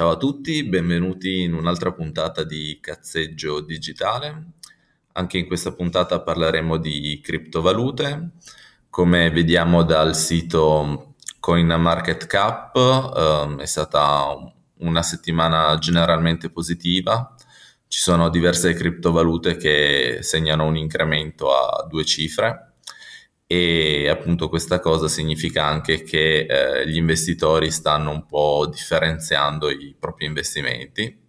Ciao a tutti, benvenuti in un'altra puntata di Cazzeggio Digitale. Anche in questa puntata parleremo di criptovalute. Come vediamo dal sito CoinMarketCap ehm, è stata una settimana generalmente positiva. Ci sono diverse criptovalute che segnano un incremento a due cifre e appunto questa cosa significa anche che eh, gli investitori stanno un po' differenziando i propri investimenti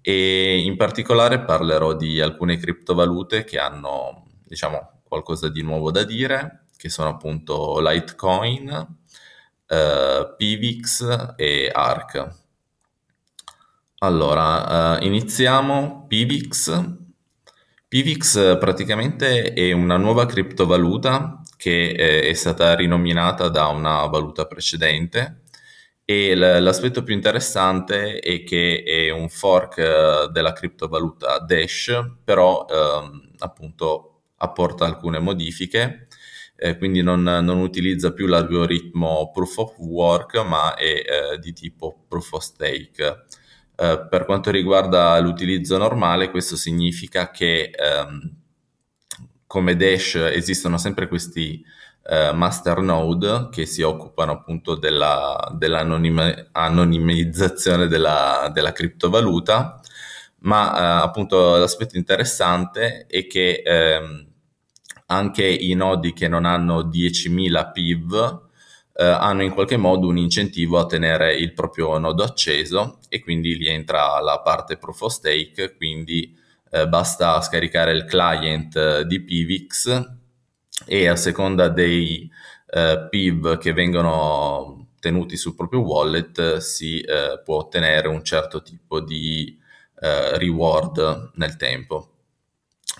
e in particolare parlerò di alcune criptovalute che hanno diciamo qualcosa di nuovo da dire che sono appunto Litecoin, eh, Pivix e ARC. Allora, eh, iniziamo Pivix PIVX eh, praticamente è una nuova criptovaluta che eh, è stata rinominata da una valuta precedente e l'aspetto più interessante è che è un fork eh, della criptovaluta Dash, però ehm, appunto apporta alcune modifiche, eh, quindi non, non, utilizza più l'algoritmo proof of work ma è eh, di tipo proof of stake eh, per quanto riguarda l'utilizzo normale, questo significa che ehm, come Dash esistono sempre questi eh, node che si occupano appunto della, dell'anonimizzazione della, della, criptovaluta, ma eh, appunto l'aspetto interessante è che ehm, anche i nodi che non hanno 10.000 PIV eh, hanno in qualche modo un incentivo a tenere il proprio nodo acceso e quindi lì entra la parte proof of stake, quindi eh, basta scaricare il client eh, di PIVX e a seconda dei eh, PIV che vengono tenuti sul proprio wallet si eh, può ottenere un certo tipo di eh, reward nel tempo.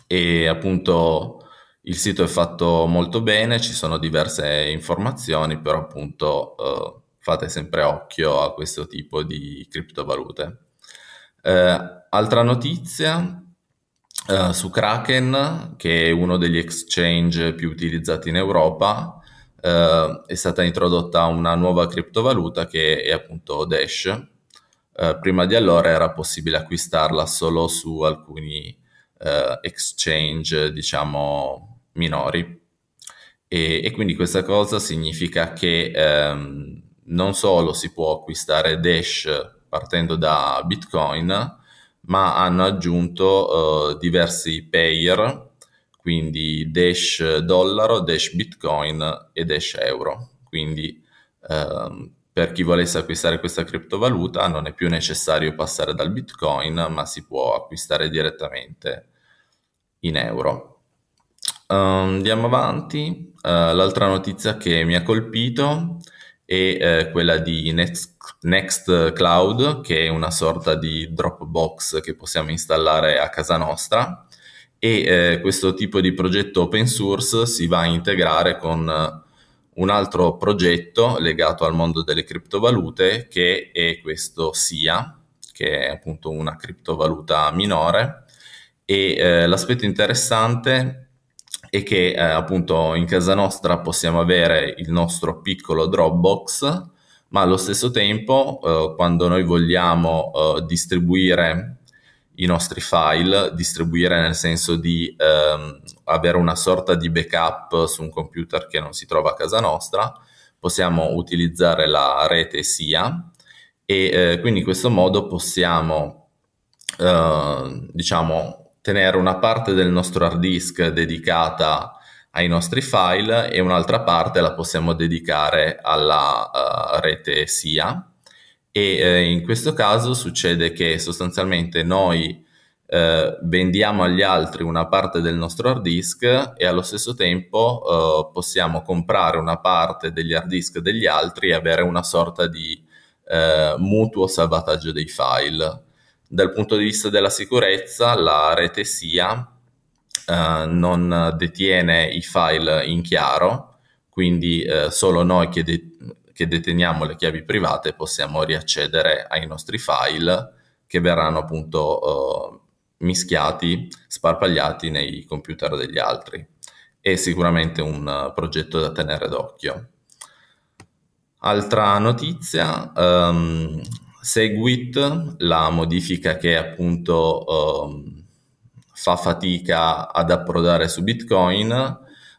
E appunto il sito è fatto molto bene, ci sono diverse informazioni, però appunto eh, fate sempre occhio a questo tipo di criptovalute. Eh, altra notizia eh, su Kraken, che è uno degli exchange più utilizzati in Europa, eh, è stata introdotta una nuova criptovaluta che è appunto Dash. Eh, prima di allora era possibile acquistarla solo su alcuni eh, exchange, diciamo, minori. E, e quindi questa cosa significa che ehm, non solo si può acquistare Dash partendo da Bitcoin, ma hanno aggiunto eh, diversi payer, quindi Dash dollaro, Dash Bitcoin e Dash euro. Quindi ehm, per chi volesse acquistare questa criptovaluta non è più necessario passare dal Bitcoin, ma si può acquistare direttamente in euro. Ehm, andiamo avanti. Eh, l'altra notizia che mi ha colpito è eh, quella di Nextcloud, Next, che è una sorta di Dropbox che possiamo installare a casa nostra. E eh, questo tipo di progetto open source si va a integrare con eh, un altro progetto legato al mondo delle criptovalute che è questo SIA, che è appunto una criptovaluta minore. E eh, l'aspetto interessante e che eh, appunto in casa nostra possiamo avere il nostro piccolo Dropbox, ma allo stesso tempo eh, quando noi vogliamo eh, distribuire i nostri file, distribuire nel senso di ehm, avere una sorta di backup su un computer che non si trova a casa nostra, possiamo utilizzare la rete SIA e eh, quindi in questo modo possiamo eh, diciamo tenere una parte del nostro hard disk dedicata ai nostri file e un'altra parte la possiamo dedicare alla uh, rete SIA e eh, in questo caso succede che sostanzialmente noi eh, vendiamo agli altri una parte del nostro hard disk e allo stesso tempo eh, possiamo comprare una parte degli hard disk degli altri e avere una sorta di eh, mutuo salvataggio dei file dal punto di vista della sicurezza, la rete SIA eh, non detiene i file in chiaro, quindi eh, solo noi che, de- che deteniamo le chiavi private possiamo riaccedere ai nostri file che verranno appunto eh, mischiati, sparpagliati nei computer degli altri. È sicuramente un eh, progetto da tenere d'occhio. Altra notizia, um, Segwit, la modifica che appunto ehm, fa fatica ad approdare su Bitcoin,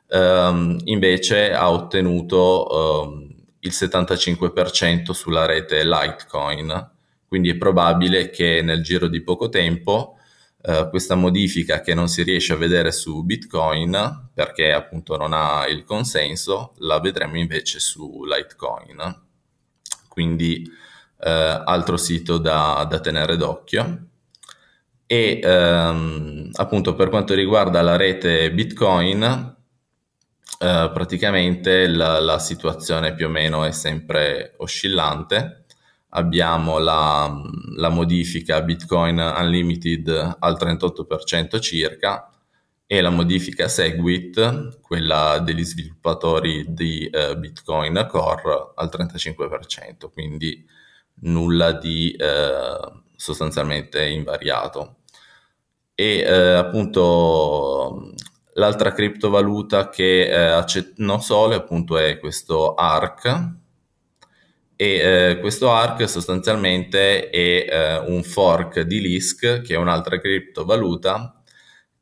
ehm, invece ha ottenuto ehm, il 75% sulla rete Litecoin, quindi è probabile che nel giro di poco tempo Uh, questa modifica che non si riesce a vedere su Bitcoin perché appunto non ha il consenso, la vedremo invece su Litecoin. Quindi eh, altro sito da, da, tenere d'occhio. E ehm, appunto per quanto riguarda la rete Bitcoin, eh, praticamente la, la, situazione più o meno è sempre oscillante. Abbiamo la, la modifica Bitcoin Unlimited al 38% circa e la modifica Segwit, quella degli sviluppatori di eh, Bitcoin Core al 35%, quindi nulla di eh, sostanzialmente invariato. E eh, appunto l'altra criptovaluta che eh, accennò Sole appunto è questo ARC e eh, questo ARC sostanzialmente è eh, un fork di LISC che è un'altra criptovaluta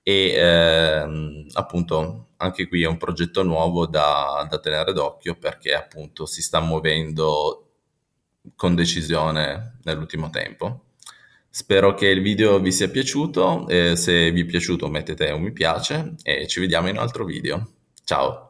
e ehm, appunto anche qui è un progetto nuovo da, da tenere d'occhio perché appunto si sta muovendo con decisione nell'ultimo tempo. Spero che il video vi sia piaciuto, eh, se vi è piaciuto mettete un mi piace e ci vediamo in un altro video. Ciao!